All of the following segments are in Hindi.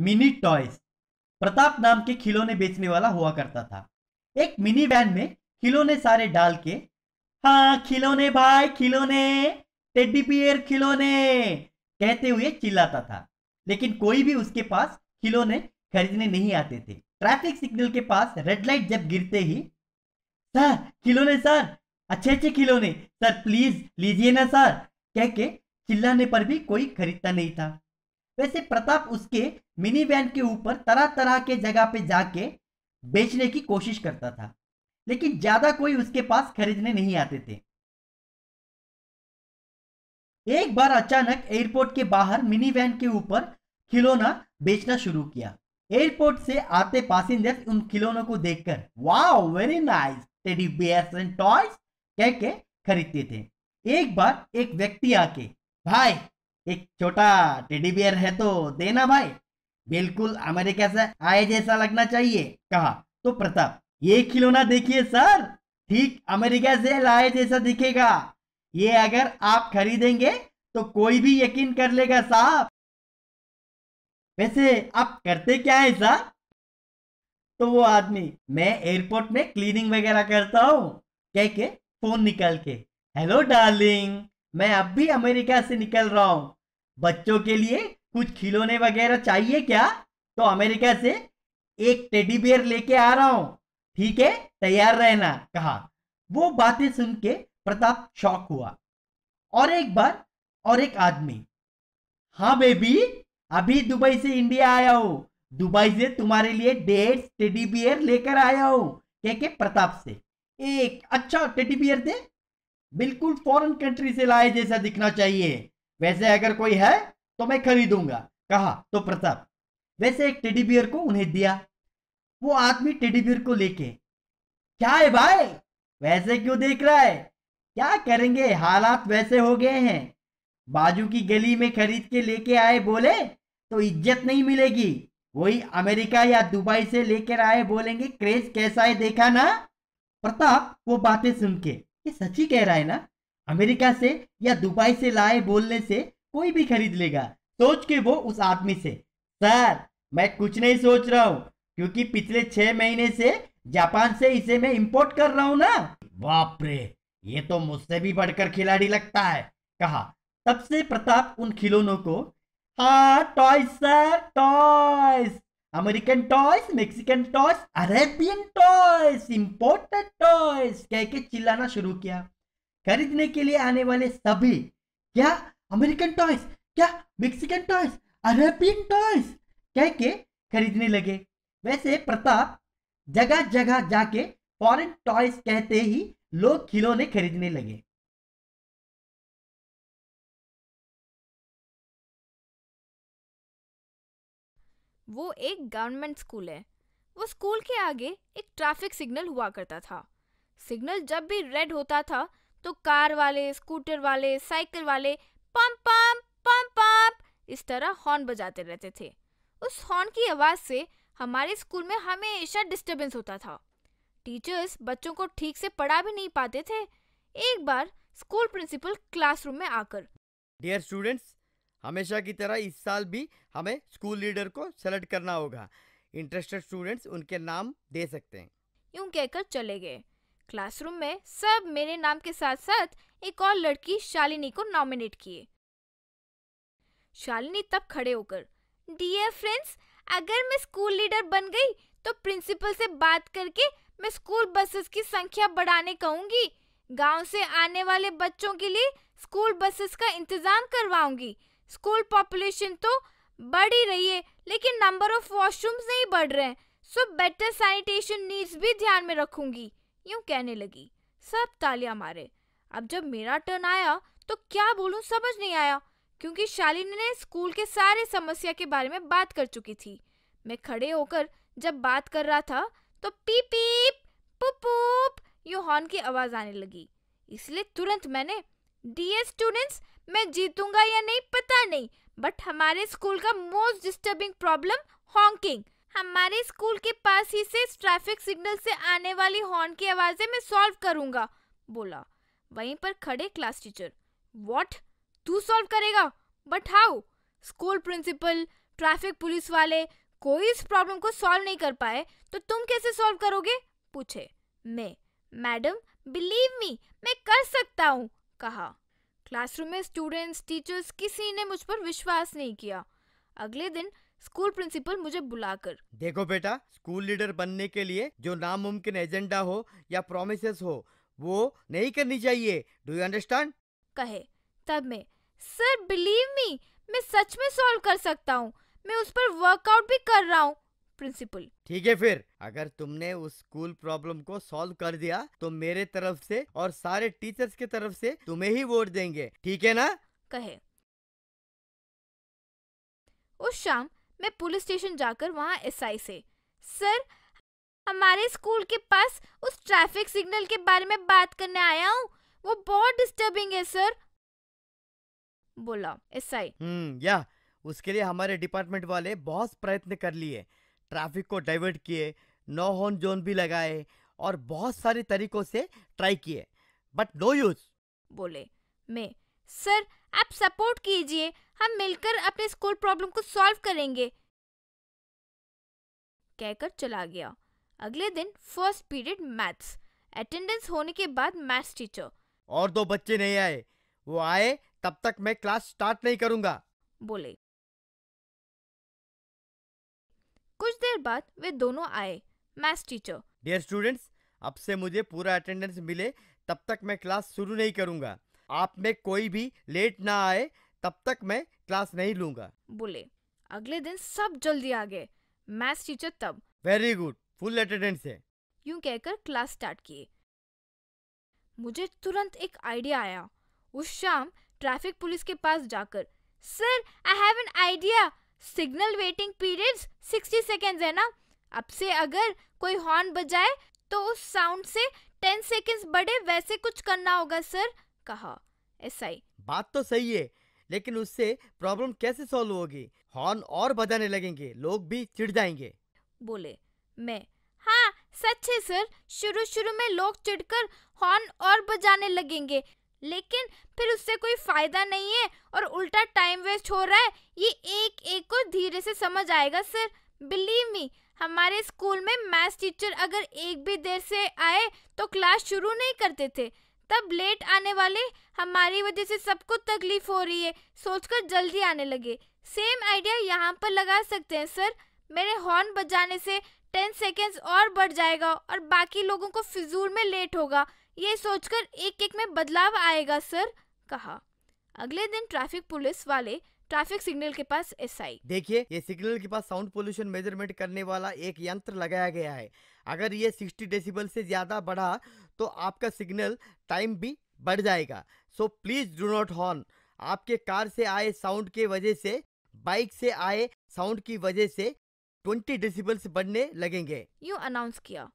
मिनी टॉयज प्रताप नाम के खिलौने बेचने वाला हुआ करता था एक मिनी वैन में खिलौने सारे डाल के हाँ खिलौने भाई खिलौने टेडी पियर खिलौने कहते हुए चिल्लाता था लेकिन कोई भी उसके पास खिलौने खरीदने नहीं आते थे ट्रैफिक सिग्नल के पास रेड लाइट जब गिरते ही सर खिलौने सर अच्छे अच्छे खिलौने सर प्लीज लीजिए ना सर कह के चिल्लाने पर भी कोई खरीदता नहीं था वैसे प्रताप उसके मिनी वैन के ऊपर तरह तरह के जगह पे जाके बेचने की कोशिश करता था लेकिन ज्यादा कोई उसके पास खरीदने नहीं आते थे एक बार अचानक एयरपोर्ट के बाहर मिनी वैन के ऊपर खिलौना बेचना शुरू किया एयरपोर्ट से आते पैसेंजर्स उन खिलौनों को देखकर wow very nice teddy bears and toys कह के खरीदते थे एक बार एक व्यक्ति आके भाई एक छोटा टेडी बियर है तो देना भाई बिल्कुल अमेरिका से आए जैसा लगना चाहिए कहा तो प्रताप ये खिलौना देखिए सर ठीक अमेरिका से लाए जैसा दिखेगा ये अगर आप खरीदेंगे तो कोई भी यकीन कर लेगा साहब वैसे आप करते क्या है साहब तो वो आदमी मैं एयरपोर्ट में क्लीनिंग वगैरह करता हूँ कह के फोन निकाल के हेलो डार्लिंग मैं अब भी अमेरिका से निकल रहा हूँ बच्चों के लिए कुछ खिलौने वगैरह चाहिए क्या तो अमेरिका से एक टेडी बियर लेके आ रहा हूँ ठीक है तैयार रहना कहा वो बातें सुन के प्रताप शौक हुआ और एक बार और एक आदमी हाँ बेबी अभी दुबई से इंडिया आया हो दुबई से तुम्हारे लिए डेढ़ टेडी बियर लेकर आया हो कह के प्रताप से एक अच्छा टेडी बियर दे बिल्कुल फॉरेन कंट्री से लाए जैसा दिखना चाहिए वैसे अगर कोई है तो मैं खरीदूंगा कहा तो प्रताप वैसे एक टेडी बियर को उन्हें दिया वो आदमी टेडी बियर को लेके क्या है भाई वैसे क्यों देख रहा है क्या करेंगे हालात वैसे हो गए हैं बाजू की गली में खरीद के लेके आए बोले तो इज्जत नहीं मिलेगी वही अमेरिका या दुबई से लेकर आए बोलेंगे क्रेज कैसा है देखा ना प्रताप वो बातें सुन के ये सच्ची कह रहा है ना अमेरिका से या दुबई से लाए बोलने से कोई भी खरीद लेगा सोच के वो उस आदमी से सर मैं कुछ नहीं सोच रहा हूँ क्योंकि पिछले छह महीने से जापान से इसे मैं इंपोर्ट कर रहा हूँ ना बाप रे ये तो मुझसे भी बढ़कर खिलाड़ी लगता है कहा तब से प्रताप उन खिलौनों को हा toy sir toys American toys Mexican toys Arabian toys imported toys कह के चिल्लाना शुरू किया खरीदने के लिए आने वाले सभी क्या अमेरिकन टॉयज क्या मेक्सिकन टॉयज अरेबियन टॉयज कह के खरीदने लगे वैसे प्रताप जगह जगह जाके फॉरेन टॉयज कहते ही लोग खिलौने खरीदने लगे वो एक गवर्नमेंट स्कूल है वो स्कूल के आगे एक ट्रैफिक सिग्नल हुआ करता था सिग्नल जब भी रेड होता था तो कार वाले स्कूटर वाले साइकिल वाले पम पम पम पम इस तरह हॉर्न बजाते रहते थे उस हॉर्न की आवाज़ से हमारे स्कूल में हमेशा डिस्टरबेंस होता था टीचर्स बच्चों को ठीक से पढ़ा भी नहीं पाते थे एक बार स्कूल प्रिंसिपल क्लासरूम में आकर डियर स्टूडेंट्स हमेशा की तरह इस साल भी हमें स्कूल लीडर को सेलेक्ट करना होगा इंटरेस्टेड स्टूडेंट्स उनके नाम दे सकते हैं यूं कहकर चले गए क्लासरूम में सब मेरे नाम के साथ साथ एक और लड़की शालिनी को नॉमिनेट किए शालिनी तब खड़े होकर डियर फ्रेंड्स अगर मैं स्कूल लीडर बन गई तो प्रिंसिपल से बात करके मैं स्कूल बसेस की संख्या बढ़ाने कहूंगी गांव से आने वाले बच्चों के लिए स्कूल बसेस का इंतजाम करवाऊंगी स्कूल पॉपुलेशन तो बढ़ ही रही है लेकिन नंबर ऑफ वॉशरूम्स नहीं बढ़ रहे हैं सो बेटर सैनिटेशन नीड्स भी ध्यान में रखूंगी यूं कहने लगी सब तालियां मारे अब जब मेरा टर्न आया तो क्या बोलूं समझ नहीं आया क्योंकि शालिनी ने स्कूल के सारे समस्या के बारे में बात कर चुकी थी मैं खड़े होकर जब बात कर रहा था तो पीप पीप पुप पुप यू हॉर्न की आवाज आने लगी इसलिए तुरंत मैंने डीएस स्टूडेंट्स मैं जीतूंगा या नहीं पता नहीं बट हमारे स्कूल का मोस्ट डिस्टर्बिंग प्रॉब्लम हॉन्किंग हमारे स्कूल के पास ही से ट्रैफिक सिग्नल से आने वाली हॉर्न की आवाज़ें मैं सॉल्व करूंगा बोला वहीं पर खड़े क्लास टीचर व्हाट तू सॉल्व करेगा but how school principal traffic police वाले कोई इस प्रॉब्लम को सॉल्व नहीं कर पाए तो तुम कैसे सॉल्व करोगे पूछे मैं मैडम बिलीव मी मैं कर सकता हूँ कहा क्लासरूम में स्टूडेंट्स टीचर्स किसी ने मुझ पर विश्वास नहीं किया अगले दिन स्कूल प्रिंसिपल मुझे बुलाकर देखो बेटा स्कूल लीडर बनने के लिए जो नामुमकिन एजेंडा हो या प्रोमिस हो वो नहीं करनी चाहिए डू यू अंडरस्टैंड कहे तब मैं सर बिलीव मी मैं सच में सॉल्व कर सकता हूँ मैं उस पर वर्कआउट भी कर रहा हूँ प्रिंसिपल ठीक है फिर अगर तुमने उस स्कूल प्रॉब्लम को सॉल्व कर दिया तो मेरे तरफ से और सारे टीचर्स के तरफ से तुम्हें ही वोट देंगे ठीक है ना कहे उस शाम मैं पुलिस स्टेशन जाकर वहाँ आई से सर हमारे स्कूल के पास उस ट्रैफिक सिग्नल के बारे में बात करने आया हूँ वो बहुत डिस्टर्बिंग है सर बोला एसआई हम्म या उसके लिए हमारे डिपार्टमेंट वाले बहुत प्रयत्न कर लिए ट्रैफिक को डाइवर्ट किए नो होन जोन भी लगाए और बहुत सारे तरीकों से ट्राई किए बट नो यूज बोले मैं सर आप सपोर्ट कीजिए हम मिलकर अपने स्कूल प्रॉब्लम को सॉल्व करेंगे कहकर चला गया अगले दिन फर्स्ट पीरियड मैथ्स अटेंडेंस होने के बाद मैथ्स टीचर और दो बच्चे नहीं आए वो आए तब तक मैं क्लास स्टार्ट नहीं करूंगा बोले कुछ देर बाद वे दोनों आए मैथ टीचर डियर स्टूडेंट्स अब से मुझे पूरा अटेंडेंस मिले तब तक मैं क्लास शुरू नहीं करूंगा आप में कोई भी लेट ना आए तब तक मैं क्लास नहीं लूंगा बोले अगले दिन सब जल्दी आ गए मैथ्स टीचर तब वेरी गुड फुल अटेंडेंस है यूं कहकर क्लास स्टार्ट किए मुझे तुरंत एक आइडिया आया उस शाम ट्रैफिक पुलिस के पास जाकर sir I have an idea signal waiting periods 60 seconds है ना अब से अगर कोई हॉर्न बजाए तो उस साउंड से 10 सेकेंड्स बढ़े वैसे कुछ करना होगा सर कहा एसआई बात तो सही है लेकिन उससे प्रॉब्लम कैसे सॉल्व होगी हॉर्न और बजाने लगेंगे लोग भी चिढ़ जाएंगे बोले मैं हाँ सच है सर शुरू शुरू में लोग चिढ़कर हॉर्न और बजाने लगेंगे लेकिन फिर उससे कोई फायदा नहीं है और उल्टा टाइम वेस्ट हो रहा है ये एक एक को धीरे से समझ आएगा सर बिलीव मी हमारे स्कूल में मैथ्स टीचर अगर एक भी देर से आए तो क्लास शुरू नहीं करते थे तब लेट आने वाले हमारी वजह से सबको तकलीफ हो रही है सोचकर जल्दी आने लगे सेम आइडिया यहाँ पर लगा सकते हैं सर मेरे हॉर्न बजाने से टेन सेकेंड्स और बढ़ जाएगा और बाकी लोगों को फिजूल में लेट होगा ये सोचकर एक एक में बदलाव आएगा सर कहा अगले दिन ट्रैफिक पुलिस वाले ट्रैफिक सिग्नल के पास एस आई देखिए ये सिग्नल के पास साउंड पोल्यूशन मेजरमेंट करने वाला एक यंत्र लगाया गया है अगर ये 60 डेसिबल से ज्यादा बढ़ा तो आपका सिग्नल टाइम भी बढ़ जाएगा so please do not horn आपके कार से आए साउंड के वजह से बाइक से आए साउंड की वजह से 20 डेसिबल बढ़ने लगेंगे यू अनाउंस किया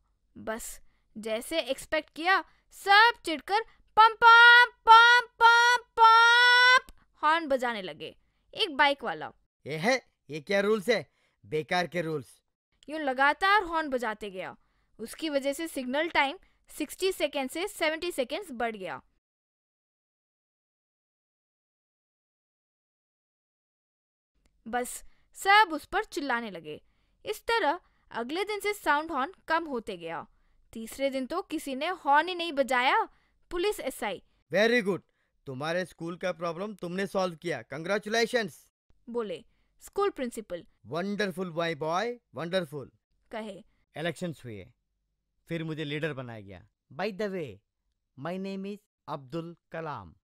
बस जैसे एक्सपेक्ट किया सब चिढ़कर पम पम पम पम पम हॉर्न बजाने लगे एक बाइक वाला ये है ये क्या रूल्स है बेकार के रूल्स यूं लगातार हॉर्न बजाते गया उसकी वजह से सिग्नल टाइम 60 सेकेंड से 70 सेकेंड्स बढ़ गया बस सब उस पर चिल्लाने लगे इस तरह अगले दिन से साउंड हॉर्न कम होते गया तीसरे दिन तो किसी ने हॉर्न ही नहीं बजाया पुलिस आई वेरी गुड तुम्हारे स्कूल का प्रॉब्लम तुमने सॉल्व किया कंग्रेचुलेशन बोले school principal wonderful boy boy wonderful कहे इलेक्शन हुए फिर मुझे लीडर बनाया गया by the way my name is Abdul Kalam